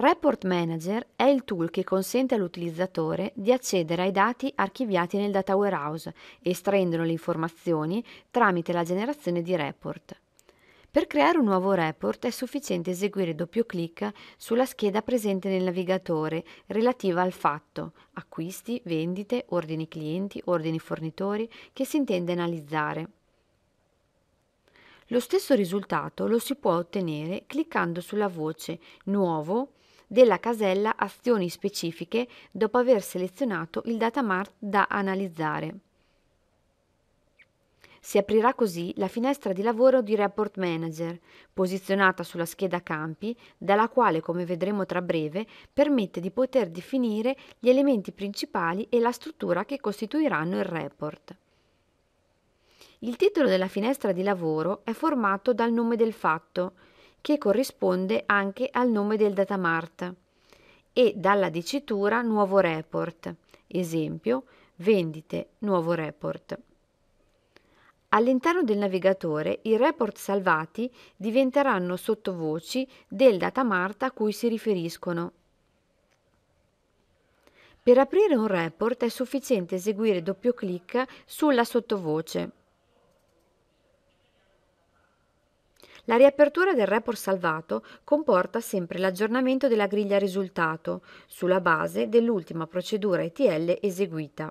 Report Manager è il tool che consente all'utilizzatore di accedere ai dati archiviati nel data warehouse, estraendone le informazioni tramite la generazione di report. Per creare un nuovo report è sufficiente eseguire doppio clic sulla scheda presente nel navigatore relativa al fatto acquisti, vendite, ordini clienti, ordini fornitori che si intende analizzare. Lo stesso risultato lo si può ottenere cliccando sulla voce Nuovo della casella Azioni specifiche dopo aver selezionato il datamart da analizzare. Si aprirà così la finestra di lavoro di Report Manager, posizionata sulla scheda campi, dalla quale, come vedremo tra breve, permette di poter definire gli elementi principali e la struttura che costituiranno il report. Il titolo della finestra di lavoro è formato dal nome del fatto, che corrisponde anche al nome del datamart, e dalla dicitura nuovo report, esempio vendite nuovo report. All'interno del navigatore i report salvati diventeranno sottovoci del datamart a cui si riferiscono. Per aprire un report è sufficiente eseguire doppio clic sulla sottovoce. La riapertura del report salvato comporta sempre l'aggiornamento della griglia risultato sulla base dell'ultima procedura ETL eseguita.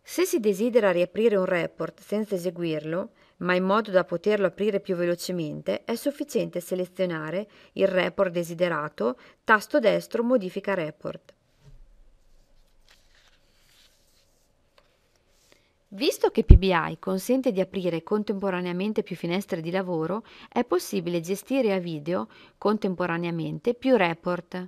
Se si desidera riaprire un report senza eseguirlo, ma in modo da poterlo aprire più velocemente, è sufficiente selezionare il report desiderato, tasto destro modifica report. Visto che PBI consente di aprire contemporaneamente più finestre di lavoro, è possibile gestire a video contemporaneamente più report.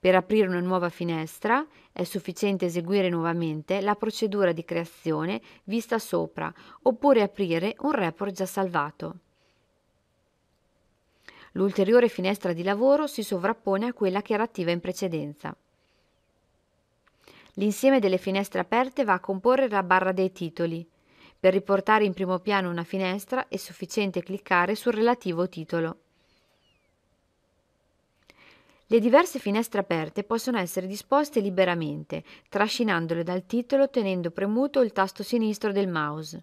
Per aprire una nuova finestra è sufficiente eseguire nuovamente la procedura di creazione vista sopra oppure aprire un report già salvato. L'ulteriore finestra di lavoro si sovrappone a quella che era attiva in precedenza. L'insieme delle finestre aperte va a comporre la barra dei titoli. Per riportare in primo piano una finestra è sufficiente cliccare sul relativo titolo. Le diverse finestre aperte possono essere disposte liberamente, trascinandole dal titolo tenendo premuto il tasto sinistro del mouse.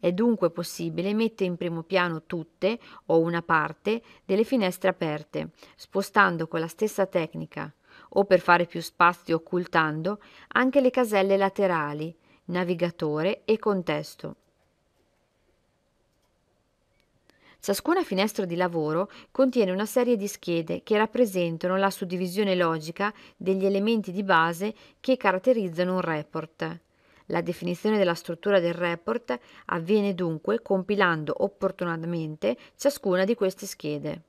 È dunque possibile mettere in primo piano tutte o una parte delle finestre aperte, spostando con la stessa tecnica o per fare più spazio occultando anche le caselle laterali, navigatore e contesto. Ciascuna finestra di lavoro contiene una serie di schede che rappresentano la suddivisione logica degli elementi di base che caratterizzano un report. La definizione della struttura del report avviene dunque compilando opportunamente ciascuna di queste schede.